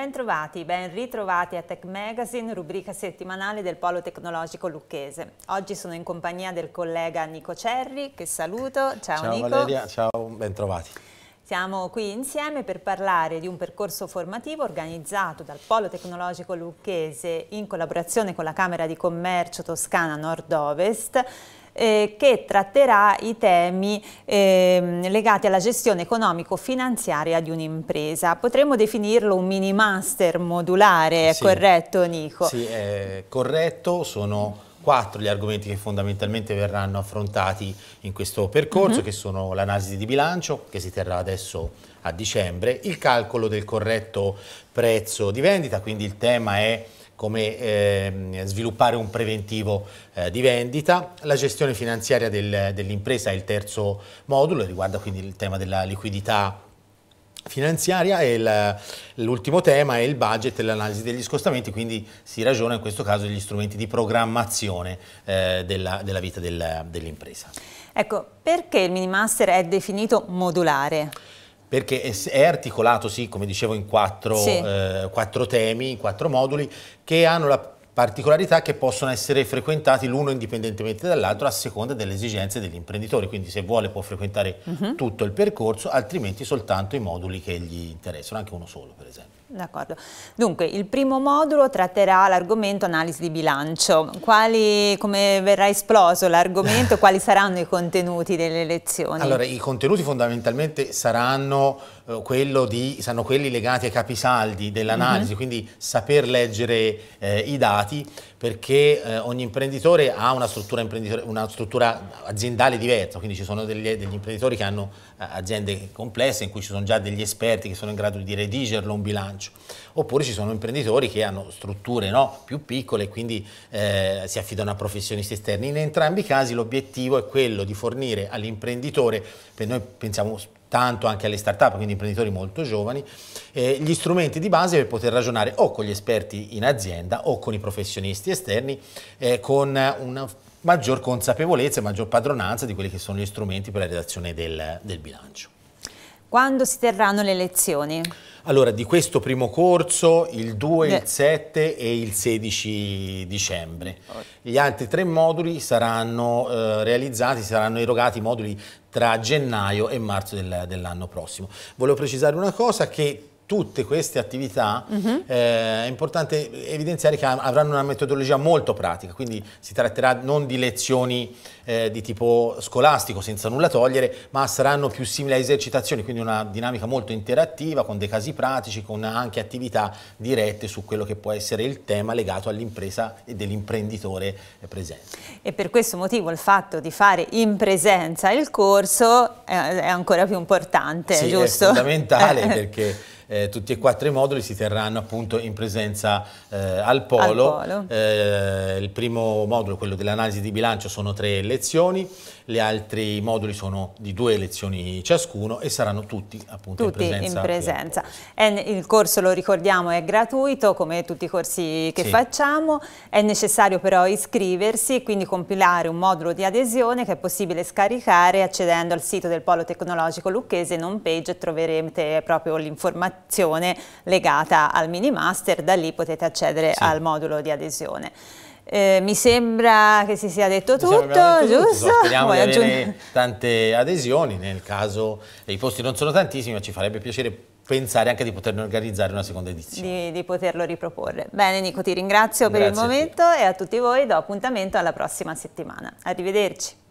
Bentrovati, ben ritrovati a Tech Magazine, rubrica settimanale del Polo Tecnologico Lucchese. Oggi sono in compagnia del collega Nico Cerri, che saluto. Ciao, ciao Nico. Valeria, ciao, bentrovati. Siamo qui insieme per parlare di un percorso formativo organizzato dal Polo Tecnologico Lucchese in collaborazione con la Camera di Commercio Toscana Nord-Ovest eh, che tratterà i temi eh, legati alla gestione economico-finanziaria di un'impresa. Potremmo definirlo un mini master modulare, è sì. corretto Nico? Sì, è corretto, sono quattro gli argomenti che fondamentalmente verranno affrontati in questo percorso, uh mhm. -huh. che sono l'analisi di bilancio, che si terrà adesso a dicembre, il calcolo del corretto prezzo di vendita, quindi il tema è come eh, sviluppare un preventivo eh, di vendita. La gestione finanziaria del, dell'impresa è il terzo modulo, riguarda quindi il tema della liquidità finanziaria e l'ultimo tema è il budget e l'analisi degli scostamenti, quindi si ragiona in questo caso degli strumenti di programmazione eh, della, della, vita del, dell'impresa. Ecco, perché il Minimaster è definito modulare? perché è articolato, sì, come dicevo, in quattro, sì. eh, quattro temi, in quattro moduli, che hanno la particolarità che possono essere frequentati l'uno indipendentemente dall'altro a seconda delle esigenze dell'imprenditore, quindi se vuole può frequentare uh mhm. -huh. tutto il percorso, altrimenti soltanto i moduli che gli interessano, anche uno solo per esempio. D'accordo. Dunque, il primo modulo tratterà l'argomento analisi di bilancio. Quali, come verrà esploso l'argomento? Quali saranno i contenuti delle lezioni? Allora, i contenuti fondamentalmente saranno, eh, di, saranno quelli legati ai capisaldi dell'analisi, mm -hmm. quindi saper leggere eh, i dati, perché eh, ogni imprenditore ha una struttura, imprenditore, una struttura, aziendale diversa, quindi ci sono degli, degli imprenditori che hanno eh, aziende complesse in cui ci sono già degli esperti che sono in grado di redigerlo un bilancio bilancio. Oppure ci sono imprenditori che hanno strutture no, più piccole e quindi eh, si affidano a professionisti esterni. In entrambi i casi l'obiettivo è quello di fornire all'imprenditore, per noi pensiamo tanto anche alle start-up, quindi imprenditori molto giovani, eh, gli strumenti di base per poter ragionare o con gli esperti in azienda o con i professionisti esterni eh, con una maggior consapevolezza e maggior padronanza di quelli che sono gli strumenti per la redazione del, del bilancio. Quando si terranno le lezioni? Allora, di questo primo corso il 2, il 7 e il 16 dicembre. Gli altri tre moduli saranno eh, realizzati, saranno erogati moduli tra gennaio e marzo del, dell'anno prossimo. Volevo precisare una cosa che tutte queste attività uh mhm. -huh. eh, è importante evidenziare che avranno una metodologia molto pratica, quindi si tratterà non di lezioni eh, di tipo scolastico senza nulla togliere, ma saranno più simili a esercitazioni, quindi una dinamica molto interattiva con dei casi pratici, con anche attività dirette su quello che può essere il tema legato all'impresa e dell'imprenditore eh, presente. E per questo motivo il fatto di fare in presenza il corso eh, è, ancora più importante, sì, giusto? è fondamentale eh. perché eh, tutti e quattro i moduli si terranno appunto in presenza eh, al polo. Al polo. Eh, il primo modulo, quello dell'analisi di bilancio, sono tre lezioni, gli altri moduli sono di due lezioni ciascuno e saranno tutti appunto tutti in presenza. In presenza. il corso, lo ricordiamo, è gratuito come tutti i corsi che sì. facciamo, è necessario però iscriversi e quindi compilare un modulo di adesione che è possibile scaricare accedendo al sito del Polo Tecnologico Lucchese in home page troverete proprio l'informazione dichiarazione legata al mini master, da lì potete accedere sì. al modulo di adesione. Eh, mi sembra che si sia detto mi tutto, detto giusto? Tutto. Speriamo Vuoi di avere tante adesioni, nel caso i posti non sono tantissimi, ma ci farebbe piacere pensare anche di poterne organizzare una seconda edizione. Di, di poterlo riproporre. Bene Nico, ti ringrazio Grazie per il momento e a tutti voi do appuntamento alla prossima settimana. Arrivederci.